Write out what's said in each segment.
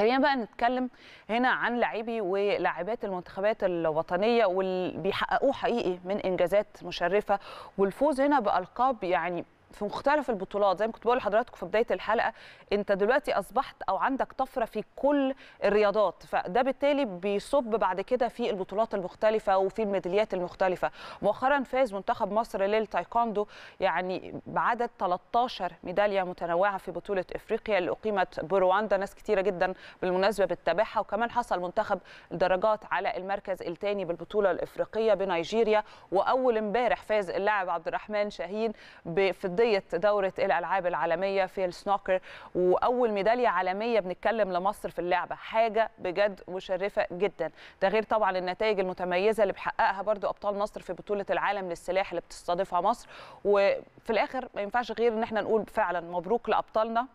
خلينا بقى نتكلم هنا عن لاعبي ولاعبات المنتخبات الوطنيه واللي بيحققوه حقيقي من انجازات مشرفه والفوز هنا بالقاب يعني في مختلف البطولات زي ما كنت بقول لحضراتكم في بدايه الحلقه انت دلوقتي اصبحت او عندك طفره في كل الرياضات فده بالتالي بيصب بعد كده في البطولات المختلفه وفي الميداليات المختلفه مؤخرا فاز منتخب مصر للتايكوندو يعني بعدد 13 ميداليه متنوعه في بطوله افريقيا اللي اقيمت برواندا ناس كتيره جدا بالمناسبه بتتابعها وكمان حصل منتخب الدرجات على المركز الثاني بالبطوله الافريقيه بنيجيريا واول امبارح فاز اللاعب عبد الرحمن شاهين في مضية دورة الألعاب العالمية في السنوكر وأول ميدالية عالمية بنتكلم لمصر في اللعبة حاجة بجد مشرفة جدا ده غير طبعا النتائج المتميزة اللي بحققها برضو أبطال مصر في بطولة العالم للسلاح اللي بتستضيفها مصر وفي الآخر ما ينفعش غير إن احنا نقول فعلا مبروك لأبطالنا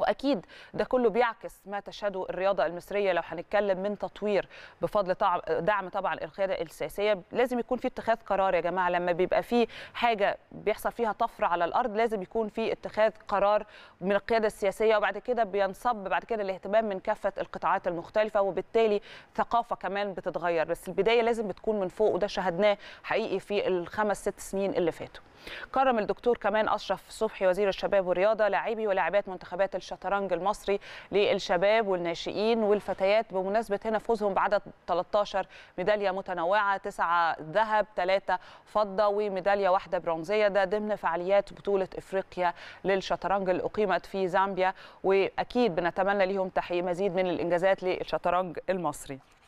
واكيد ده كله بيعكس ما تشهده الرياضه المصريه لو هنتكلم من تطوير بفضل دعم طبعا القياده السياسيه لازم يكون في اتخاذ قرار يا جماعه لما بيبقى في حاجه بيحصل فيها طفره على الارض لازم يكون في اتخاذ قرار من القياده السياسيه وبعد كده بينصب بعد كده الاهتمام من كافه القطاعات المختلفه وبالتالي ثقافه كمان بتتغير بس البدايه لازم بتكون من فوق وده شهدناه حقيقي في الخمس ست سنين اللي فاتوا كرم الدكتور كمان اشرف صبحي وزير الشباب والرياضه لاعبي ولاعبات منتخبات الشطرنج المصري للشباب والناشئين والفتيات بمناسبه هنا فوزهم بعدد 13 ميداليه متنوعه تسعه ذهب ثلاثه فضه وميداليه واحده برونزيه ده ضمن فعاليات بطوله افريقيا للشطرنج اللي اقيمت في زامبيا واكيد بنتمنى ليهم مزيد من الانجازات للشطرنج المصري